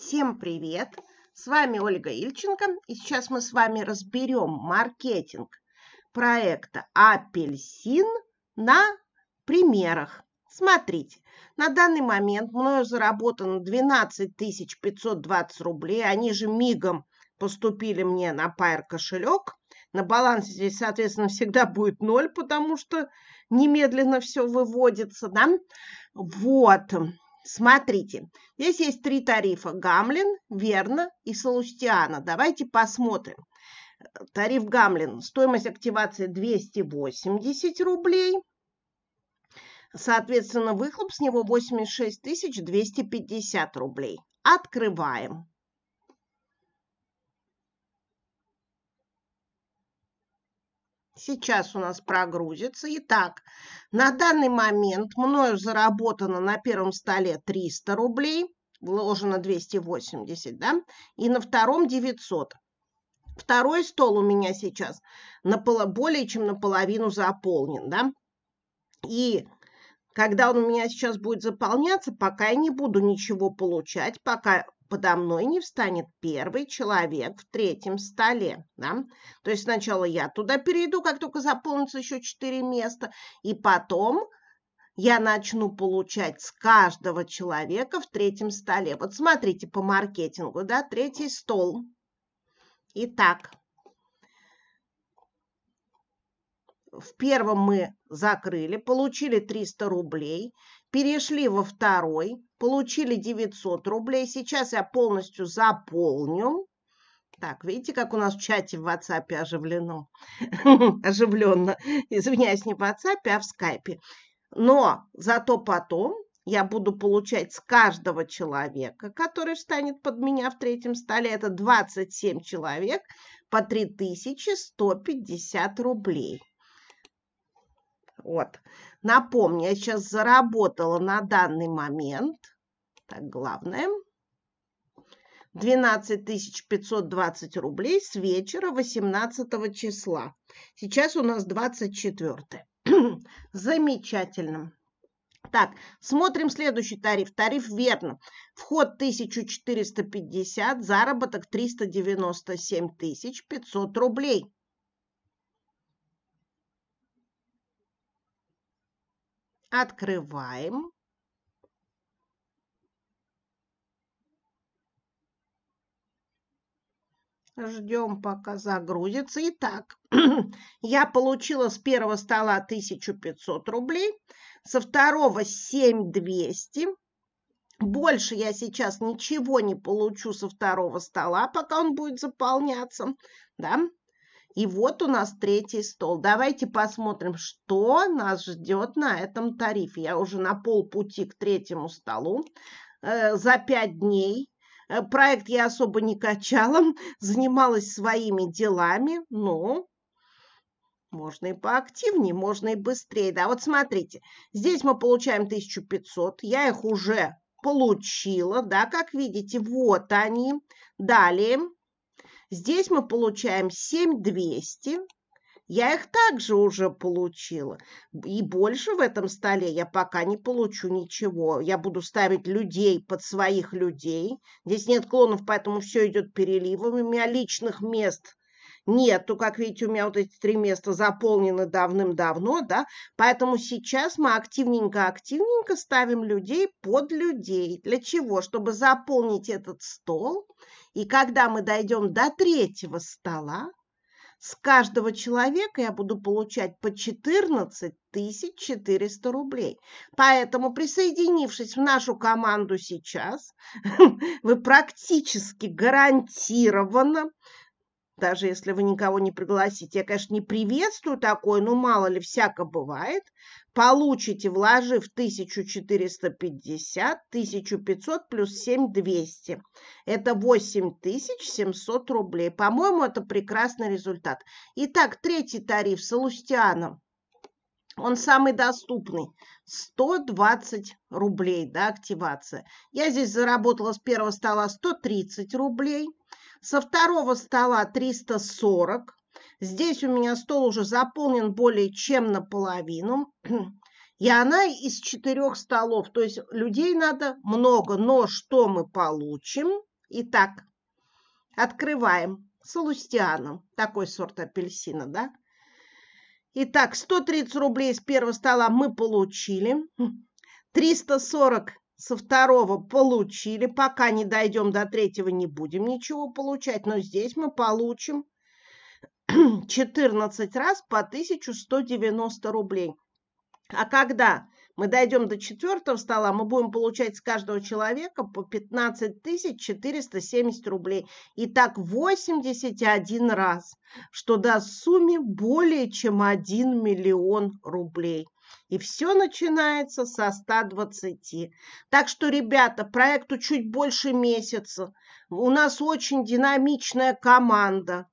Всем привет! С вами Ольга Ильченко, и сейчас мы с вами разберем маркетинг проекта «Апельсин» на примерах. Смотрите, на данный момент мною заработано 12 520 рублей, они же мигом поступили мне на пайр кошелек. На балансе здесь, соответственно, всегда будет ноль, потому что немедленно все выводится, да? Вот. Смотрите, здесь есть три тарифа. Гамлин, Верна и Салустиана. Давайте посмотрим. Тариф Гамлин. Стоимость активации 280 рублей. Соответственно, выхлоп с него 86 250 рублей. Открываем. Сейчас у нас прогрузится. Итак, на данный момент мною заработано на первом столе 300 рублей, вложено 280, да, и на втором 900. Второй стол у меня сейчас более чем наполовину заполнен, да. И когда он у меня сейчас будет заполняться, пока я не буду ничего получать, пока подо мной не встанет первый человек в третьем столе. Да? То есть сначала я туда перейду, как только заполнится еще четыре места, и потом я начну получать с каждого человека в третьем столе. Вот смотрите по маркетингу, да, третий стол. Итак, в первом мы закрыли, получили 300 рублей, перешли во второй, получили 900 рублей. Сейчас я полностью заполню. Так, видите, как у нас в чате в WhatsApp оживлено, оживленно, извиняюсь, не в WhatsApp, а в Skype. Но зато потом я буду получать с каждого человека, который встанет под меня в третьем столе, это 27 человек, по 3150 рублей. Вот. Напомню, я сейчас заработала на данный момент. Так, главное. 12 520 рублей с вечера 18 числа. Сейчас у нас 24. Замечательно. Так, смотрим следующий тариф. Тариф верно. Вход 1450, заработок 397 500 рублей. Открываем. Ждем, пока загрузится. Итак, я получила с первого стола 1500 рублей, со второго 7200. Больше я сейчас ничего не получу со второго стола, пока он будет заполняться. Да? И вот у нас третий стол. Давайте посмотрим, что нас ждет на этом тарифе. Я уже на полпути к третьему столу э, за пять дней. Э, проект я особо не качала, занималась своими делами, но можно и поактивнее, можно и быстрее. Да, вот смотрите, здесь мы получаем 1500, я их уже получила, да, как видите, вот они. Далее Здесь мы получаем 7200. Я их также уже получила. И больше в этом столе я пока не получу ничего. Я буду ставить людей под своих людей. Здесь нет клонов, поэтому все идет переливом. У меня личных мест нет, то, как видите, у меня вот эти три места заполнены давным-давно, да, поэтому сейчас мы активненько-активненько ставим людей под людей. Для чего? Чтобы заполнить этот стол, и когда мы дойдем до третьего стола, с каждого человека я буду получать по 14 400 рублей. Поэтому, присоединившись в нашу команду сейчас, вы практически гарантированно даже если вы никого не пригласите. Я, конечно, не приветствую такое, но мало ли, всяко бывает. Получите, вложив 1450, 1500 плюс 7200. Это 8700 рублей. По-моему, это прекрасный результат. Итак, третий тариф с Алустианом. Он самый доступный. 120 рублей, да, активация. Я здесь заработала с первого стола 130 рублей. Со второго стола 340. Здесь у меня стол уже заполнен более чем наполовину. И она из четырех столов. То есть людей надо много. Но что мы получим? Итак, открываем с алустианом. Такой сорт апельсина, да? Итак, 130 рублей с первого стола мы получили. 340 хм, со второго получили, пока не дойдем до третьего, не будем ничего получать, но здесь мы получим 14 раз по 1190 рублей. А когда мы дойдем до четвертого стола, мы будем получать с каждого человека по 15 470 рублей. И так 81 раз, что даст сумме более чем 1 миллион рублей. И все начинается со 120. Так что, ребята, проекту чуть больше месяца. У нас очень динамичная команда.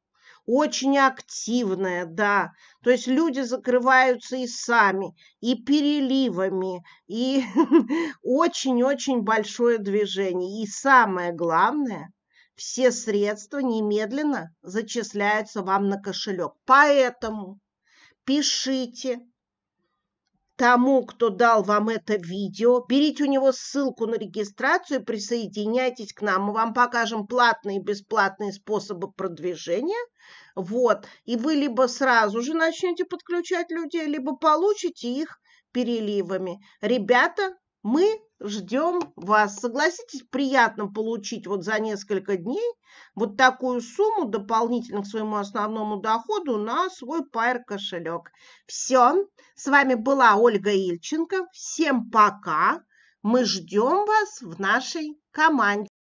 Очень активная, да. То есть люди закрываются и сами, и переливами, и очень-очень большое движение. И самое главное, все средства немедленно зачисляются вам на кошелек. Поэтому пишите, тому, кто дал вам это видео. Берите у него ссылку на регистрацию, присоединяйтесь к нам. Мы вам покажем платные и бесплатные способы продвижения. Вот. И вы либо сразу же начнете подключать людей, либо получите их переливами. Ребята, мы ждем вас. Согласитесь, приятно получить вот за несколько дней вот такую сумму дополнительно к своему основному доходу на свой Pair кошелек. Все, с вами была Ольга Ильченко. Всем пока. Мы ждем вас в нашей команде.